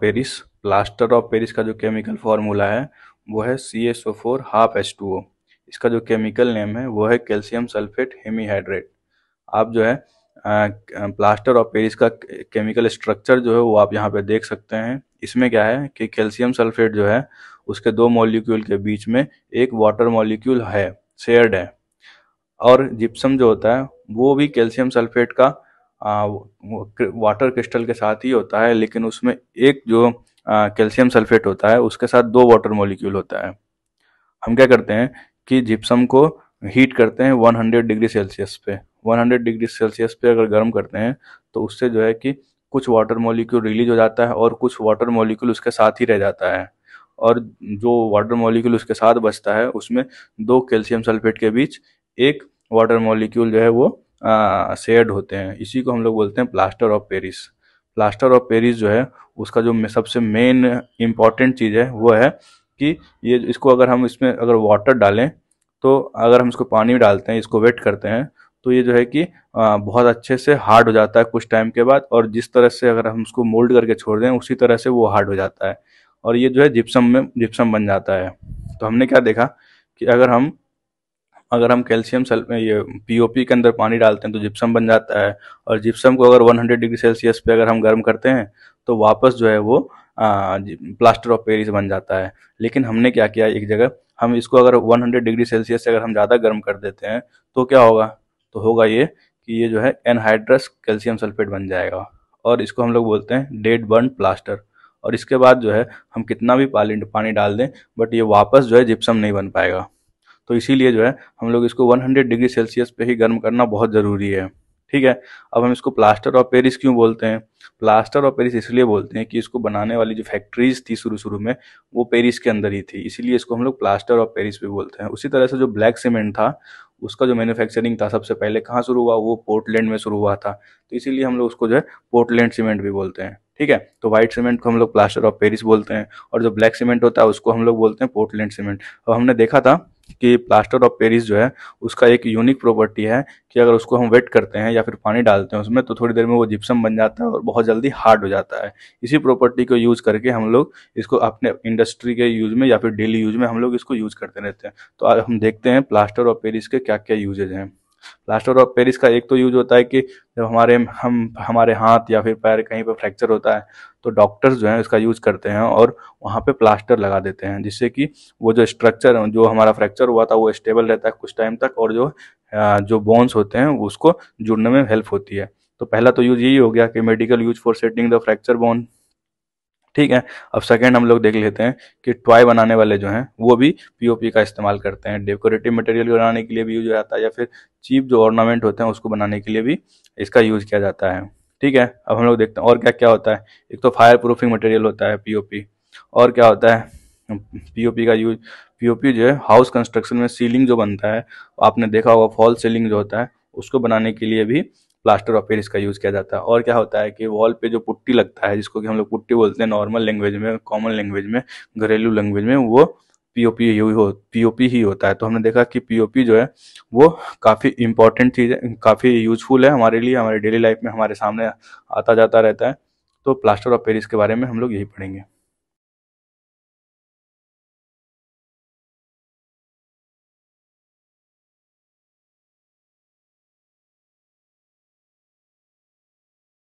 Paris plaster of Paris का जो chemical formula है वो है C S O four half H two O इसका जो केमिकल नेम है वो है कैल्शियम सल्फेट हेमीहाइड्रेट आप जो है प्लास्टर ऑफ पेरिस का केमिकल स्ट्रक्चर जो है वो आप यहाँ पे देख सकते हैं इसमें क्या है कि कैल्शियम सल्फेट जो है उसके दो मॉलिक्यूल के बीच में एक वाटर मॉलिक्यूल है शेयर्ड है और जिप्सम जो होता है वो भी कैल्शियम सल्फेट का वाटर क्रिस्टल के साथ ही होता है लेकिन उसमें एक जो कैल्शियम सल्फेट होता है उसके साथ दो वाटर मॉलिक्यूल होता है हम क्या करते हैं कि जिप्सम को हीट करते हैं 100 डिग्री सेल्सियस पे 100 डिग्री सेल्सियस पे अगर गर्म करते हैं तो उससे जो है कि कुछ वाटर मॉलिक्यूल रिलीज हो जाता है और कुछ वाटर मॉलिक्यूल उसके साथ ही रह जाता है और जो वाटर मॉलिक्यूल उसके साथ बचता है उसमें दो कैल्शियम सल्फेट के बीच एक वाटर मॉलिक्यूल जो है वो शेड होते हैं इसी को हम लोग बोलते हैं plaster of Paris plaster of Paris जो है उसका जो सबसे मेन इम्पॉर्टेंट चीज़ है वो है कि ये इसको अगर हम इसमें अगर वाटर डालें तो अगर हम इसको पानी डालते हैं इसको वेट करते हैं तो ये जो है कि बहुत अच्छे से हार्ड हो जाता है कुछ टाइम के बाद और जिस तरह से अगर हम उसको मोल्ड करके छोड़ दें उसी तरह से वो हार्ड हो जाता है और ये जो है जिप्सम में जिप्सम बन जाता है तो हमने क्या देखा कि अगर हम अगर हम कैल्शियम सल ये पीओपी के अंदर पानी डालते हैं तो जिप्सम बन जाता है और जिप्सम को अगर 100 डिग्री सेल्सियस पे अगर हम गर्म करते हैं तो वापस जो है वो आ, प्लास्टर ऑफ पेरिस बन जाता है लेकिन हमने क्या किया एक जगह हम इसको अगर 100 डिग्री सेल्सियस से अगर हम ज़्यादा गर्म कर देते हैं तो क्या होगा तो होगा ये कि ये जो है एनहाइड्रस कैल्शियम सल्फेट बन जाएगा और इसको हम लोग बोलते हैं डेड बर्न प्लास्टर और इसके बाद जो है हम कितना भी पानी पानी डाल दें बट ये वापस जो है जिप्सम नहीं बन पाएगा तो इसीलिए जो है हम लोग इसको 100 डिग्री सेल्सियस पे ही गर्म करना बहुत ज़रूरी है ठीक है अब हम इसको प्लास्टर ऑफ पेरिस क्यों बोलते हैं प्लास्टर ऑफ पेरिस इसलिए बोलते हैं कि इसको बनाने वाली जो फैक्ट्रीज थी शुरू शुरू में वो पेरिस के अंदर ही थी इसीलिए इसको हम लोग प्लास्टर ऑफ पेरिस भी बोलते हैं उसी तरह से जो ब्लैक सीमेंट था उसका जो मैन्युफैक्चरिंग था सबसे पहले कहाँ शुरू हुआ वो पोर्टलैंड में शुरू हुआ था तो इसीलिए हम लोग उसको जो है पोर्टलैंड सीमेंट भी बोलते हैं ठीक है तो व्हाइट सीमेंट को हम लोग प्लास्टर ऑफ पेरिस बोलते हैं और जो ब्लैक सीमेंट होता है उसको हम लोग बोलते हैं पोर्टलैंड सीमेंट अब हमने देखा था कि प्लास्टर ऑफ पेरिस जो है उसका एक यूनिक प्रॉपर्टी है कि अगर उसको हम वेट करते हैं या फिर पानी डालते हैं उसमें तो थोड़ी देर में वो जिप्सम बन जाता है और बहुत जल्दी हार्ड हो जाता है इसी प्रॉपर्टी को यूज़ करके हम लोग इसको अपने इंडस्ट्री के यूज़ में या फिर डेली यूज में हम लोग इसको यूज़ करते रहते हैं तो आज हम देखते हैं प्लास्टर ऑफ पेरिस के क्या क्या यूजेज हैं प्लास्टर ऑफ पेरिस का एक तो यूज होता है कि जब हमारे हम हमारे हाथ या फिर पैर कहीं पर फ्रैक्चर होता है तो डॉक्टर्स जो हैं इसका यूज करते हैं और वहाँ पे प्लास्टर लगा देते हैं जिससे कि वो जो स्ट्रक्चर जो हमारा फ्रैक्चर हुआ था वो स्टेबल रहता है कुछ टाइम तक और जो जो बोन्स होते हैं उसको जुड़ने में हेल्प होती है तो पहला तो यूज यही हो गया कि medical use for setting the fracture bone ठीक है अब सेकेंड हम लोग देख लेते हैं कि ट्वाय बनाने वाले जो हैं वो भी पीओपी का इस्तेमाल करते हैं डेकोरेटिव मटेरियल बनाने के लिए भी यूज हो जाता है या फिर चीप जो ऑर्नामेंट होते हैं उसको बनाने के लिए भी इसका यूज किया जाता है ठीक है अब हम लोग देखते हैं और क्या क्या होता है एक तो फायर प्रूफिंग मटेरियल होता है पीओपी और क्या होता है पीओपी का यूज पीओपी जो है हाउस कंस्ट्रक्शन में सीलिंग जो बनता है आपने देखा होगा फॉल सीलिंग जो होता है उसको बनाने के लिए भी प्लास्टर ऑफ पेरिस का यूज़ किया जाता है और क्या होता है कि वॉल पे जो पुट्टी लगता है जिसको कि हम लोग पुट्टी बोलते हैं नॉर्मल लैंग्वेज में कॉमन लैंग्वेज में घरेलू लैंग्वेज में वो पीओपी ही हो पीओपी ही होता है तो हमने देखा कि पीओपी जो है वो काफ़ी इंपॉर्टेंट चीज़ है काफ़ी यूजफुल है हमारे लिए हमारे डेली लाइफ में हमारे सामने आता जाता रहता है तो प्लास्टर ऑफ पेरिस के बारे में हम लोग यही पढ़ेंगे